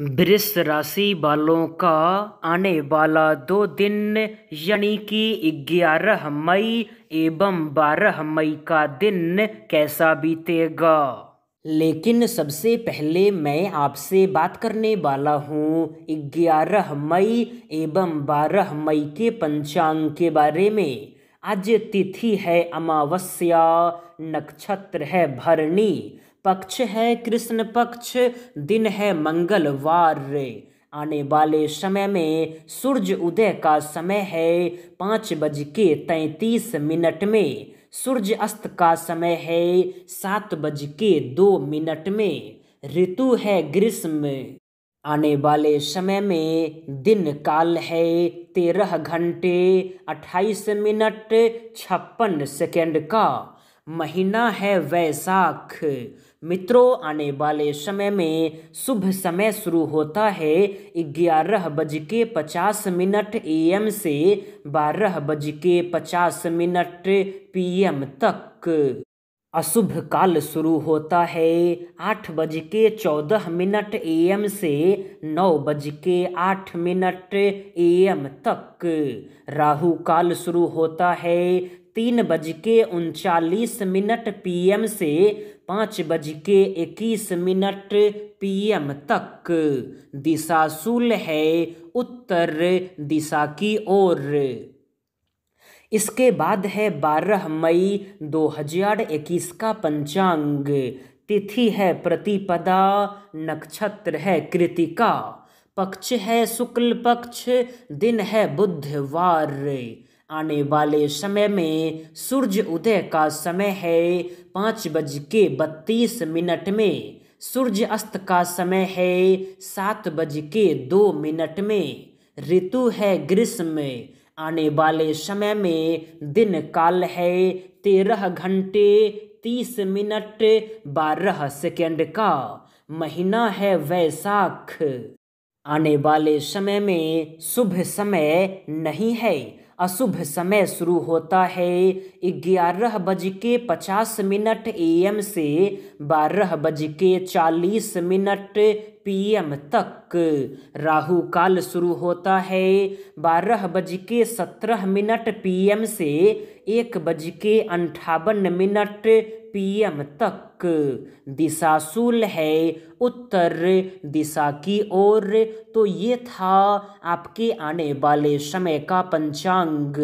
वृष राशि वालों का आने वाला दो दिन यानी कि ग्यारह मई एवं बारह मई का दिन कैसा बीतेगा लेकिन सबसे पहले मैं आपसे बात करने वाला हूँ ग्यारह मई एवं बारह मई के पंचांग के बारे में आज तिथि है अमावस्या नक्षत्र है भरणी पक्ष है कृष्ण पक्ष दिन है मंगलवार आने वाले समय में सूर्य उदय का समय है पाँच बज के तैंतीस मिनट में सूर्य अस्त का समय है सात बज के दो मिनट में ऋतु है ग्रीष्म आने वाले समय में दिन काल है तेरह घंटे अट्ठाईस मिनट छप्पन सेकेंड का महीना है वैसाख मित्रों आने वाले समय में शुभ समय शुरू होता है ग्यारह बज के पचास मिनट एम से बारह बज के पचास मिनट पीएम तक अशुभ काल शुरू होता है आठ बज के चौदह मिनट एम से नौ बज के आठ मिनट एम तक राहु काल शुरू होता है तीन बज के उनचालीस मिनट पीएम से पाँच बज के इक्कीस मिनट पीएम तक दिशा शुल है उत्तर दिशा की ओर इसके बाद है 12 मई 2021 का पंचांग तिथि है प्रतिपदा नक्षत्र है कृतिका पक्ष है शुक्ल पक्ष दिन है बुधवार आने वाले समय में सूर्य उदय का समय है पाँच बज के बत्तीस मिनट में सूर्य अस्त का समय है सात बज के दो मिनट में ऋतु है ग्रीष्म आने वाले समय में दिन काल है तेरह घंटे तीस मिनट बारह सेकेंड का महीना है वैसाख आने वाले समय में शुभ समय नहीं है अशुभ समय शुरू होता है ग्यारह बज के पचास मिनट एम से बारह बज के चालीस मिनट पीएम तक राहु काल शुरू होता है बारह बज के सत्रह मिनट पीएम से एक बज के अंठावन मिनट पीएम तक दिशाशूल है उत्तर दिशा की ओर तो ये था आपके आने वाले समय का पंचांग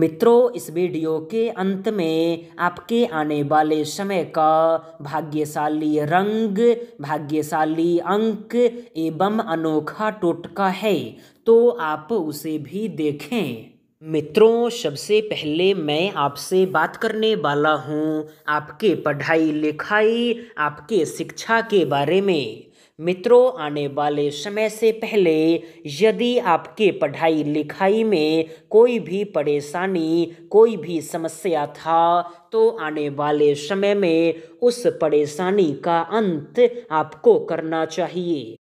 मित्रों इस वीडियो के अंत में आपके आने वाले समय का भाग्यशाली रंग भाग्यशाली अंक एवं अनोखा टोटका है तो आप उसे भी देखें मित्रों सबसे पहले मैं आपसे बात करने वाला हूँ आपके पढ़ाई लिखाई आपके शिक्षा के बारे में मित्रों आने वाले समय से पहले यदि आपके पढ़ाई लिखाई में कोई भी परेशानी कोई भी समस्या था तो आने वाले समय में उस परेशानी का अंत आपको करना चाहिए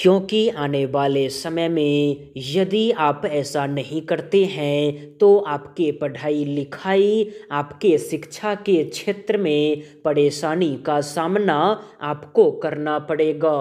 क्योंकि आने वाले समय में यदि आप ऐसा नहीं करते हैं तो आपके पढ़ाई लिखाई आपके शिक्षा के क्षेत्र में परेशानी का सामना आपको करना पड़ेगा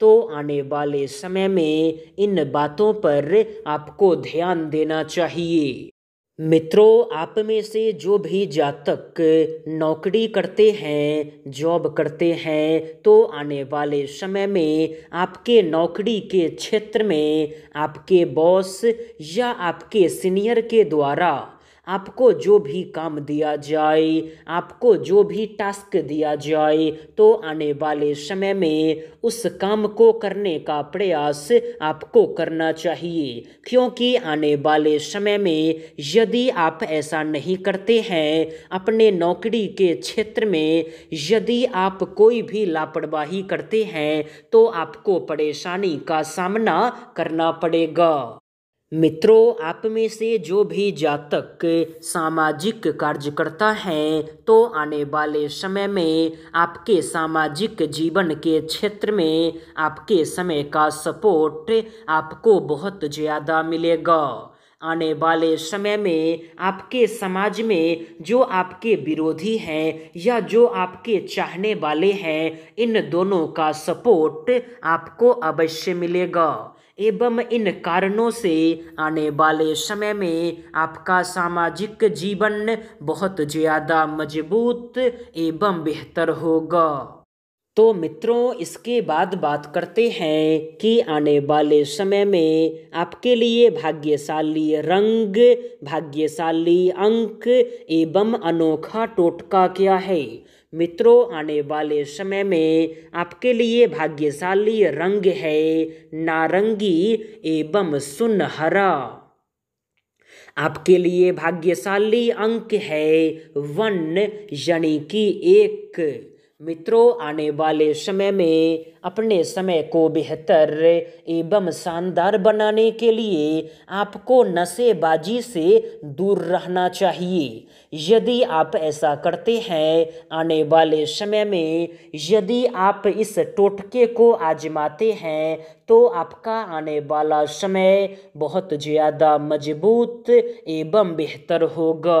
तो आने वाले समय में इन बातों पर आपको ध्यान देना चाहिए मित्रों आप में से जो भी जातक नौकरी करते हैं जॉब करते हैं तो आने वाले समय में आपके नौकरी के क्षेत्र में आपके बॉस या आपके सीनियर के द्वारा आपको जो भी काम दिया जाए आपको जो भी टास्क दिया जाए तो आने वाले समय में उस काम को करने का प्रयास आपको करना चाहिए क्योंकि आने वाले समय में यदि आप ऐसा नहीं करते हैं अपने नौकरी के क्षेत्र में यदि आप कोई भी लापरवाही करते हैं तो आपको परेशानी का सामना करना पड़ेगा मित्रों आप में से जो भी जातक सामाजिक कार्यकर्ता हैं तो आने वाले समय में आपके सामाजिक जीवन के क्षेत्र में आपके समय का सपोर्ट आपको बहुत ज़्यादा मिलेगा आने वाले समय में आपके समाज में जो आपके विरोधी हैं या जो आपके चाहने वाले हैं इन दोनों का सपोर्ट आपको अवश्य मिलेगा एवं इन कारणों से आने वाले समय में आपका सामाजिक जीवन बहुत ज़्यादा मजबूत एवं बेहतर होगा तो मित्रों इसके बाद बात करते हैं कि आने वाले समय में आपके लिए भाग्यशाली रंग भाग्यशाली अंक एवं अनोखा टोटका क्या है मित्रों आने वाले समय में आपके लिए भाग्यशाली रंग है नारंगी एवं सुनहरा आपके लिए भाग्यशाली अंक है वन यानी कि एक मित्रों आने वाले समय में अपने समय को बेहतर एवं शानदार बनाने के लिए आपको नशेबाजी से दूर रहना चाहिए यदि आप ऐसा करते हैं आने वाले समय में यदि आप इस टोटके को आजमाते हैं तो आपका आने वाला समय बहुत ज़्यादा मजबूत एवं बेहतर होगा